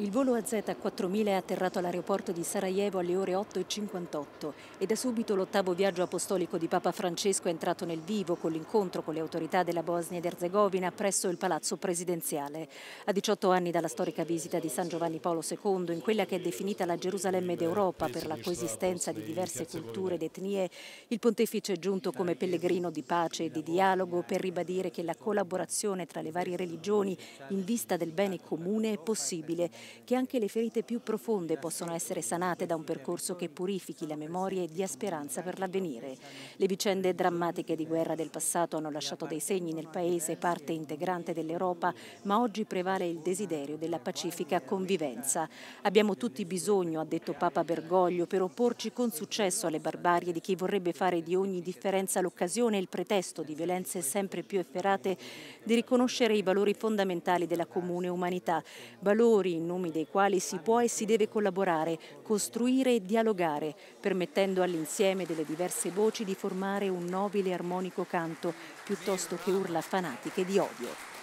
Il volo AZ-4000 è atterrato all'aeroporto di Sarajevo alle ore 8.58 e da subito l'ottavo viaggio apostolico di Papa Francesco è entrato nel vivo con l'incontro con le autorità della Bosnia ed Erzegovina presso il palazzo presidenziale. A 18 anni dalla storica visita di San Giovanni Paolo II, in quella che è definita la Gerusalemme d'Europa per la coesistenza di diverse culture ed etnie, il pontefice è giunto come pellegrino di pace e di dialogo per ribadire che la collaborazione tra le varie religioni in vista del bene comune è possibile che anche le ferite più profonde possono essere sanate da un percorso che purifichi la memoria e dia speranza per l'avvenire. Le vicende drammatiche di guerra del passato hanno lasciato dei segni nel Paese, parte integrante dell'Europa, ma oggi prevale il desiderio della pacifica convivenza. Abbiamo tutti bisogno, ha detto Papa Bergoglio, per opporci con successo alle barbarie di chi vorrebbe fare di ogni differenza l'occasione e il pretesto di violenze sempre più efferate, di riconoscere i valori fondamentali della comune umanità, valori non nomi dei quali si può e si deve collaborare, costruire e dialogare, permettendo all'insieme delle diverse voci di formare un nobile armonico canto, piuttosto che urla fanatiche di odio.